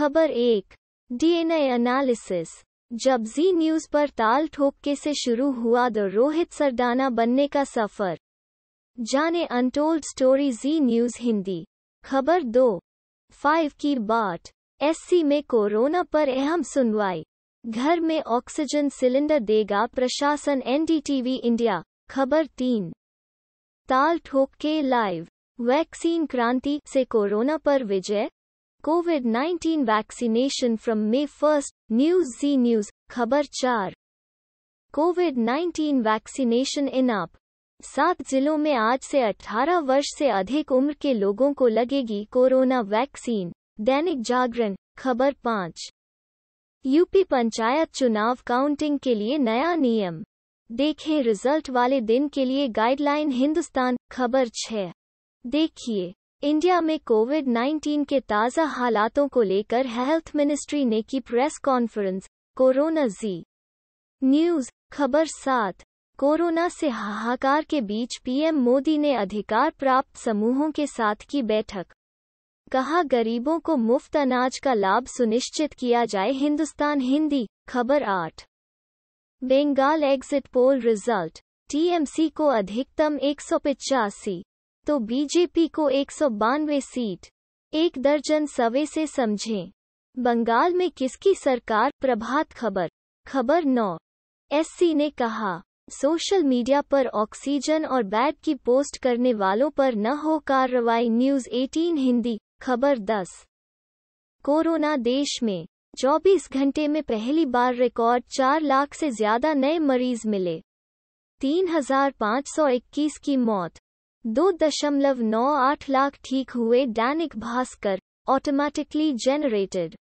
खबर एक DNA analysis जब जी न्यूज पर ताल ठोकके से शुरू हुआ द रोहित सरदाना बनने का सफर जाने untold story Zee news Hindi खबर दो फाइव की बाट एससी में कोरोना पर अहम सुनवाई घर में ऑक्सीजन सिलेंडर देगा प्रशासन एनडीटीवी इंडिया खबर तीन ताल ठोक के लाइव वैक्सीन क्रांति से कोरोना पर विजय Covid 19 vaccination from May first news Zee news खबर चार कोविड 19 वैक्सीनेशन इन आप सात जिलों में आज से 18 वर्ष से अधिक उम्र के लोगों को लगेगी कोरोना वैक्सीन दैनिक जागरण खबर पाँच यूपी पंचायत चुनाव काउंटिंग के लिए नया नियम देखें रिजल्ट वाले दिन के लिए गाइडलाइन हिंदुस्तान खबर छः देखिए इंडिया में कोविड 19 के ताज़ा हालातों को लेकर हेल्थ मिनिस्ट्री ने की press conference corona Zee news खबर सात कोरोना से हाहाकार के बीच पीएम मोदी ने अधिकार प्राप्त समूहों के साथ की बैठक कहा गरीबों को मुफ्त अनाज का लाभ सुनिश्चित किया जाए हिंदुस्तान हिंदी खबर आठ Bengal exit poll result TMC को अधिकतम एक सौ पिचासी तो बीजेपी को एक सीट एक दर्जन सवे से समझें बंगाल में किसकी सरकार प्रभात खबर खबर नौ एससी ने कहा सोशल मीडिया पर ऑक्सीजन और बैड की पोस्ट करने वालों पर न हो कार्रवाई न्यूज 18 हिंदी खबर 10 कोरोना देश में 24 घंटे में पहली बार रिकॉर्ड 4 लाख से ज्यादा नए मरीज मिले 3521 की मौत दो दशमलव नौ आठ लाख ठीक हुए दैनिक भास्कर ऑटोमेटिकली जेनरेटेड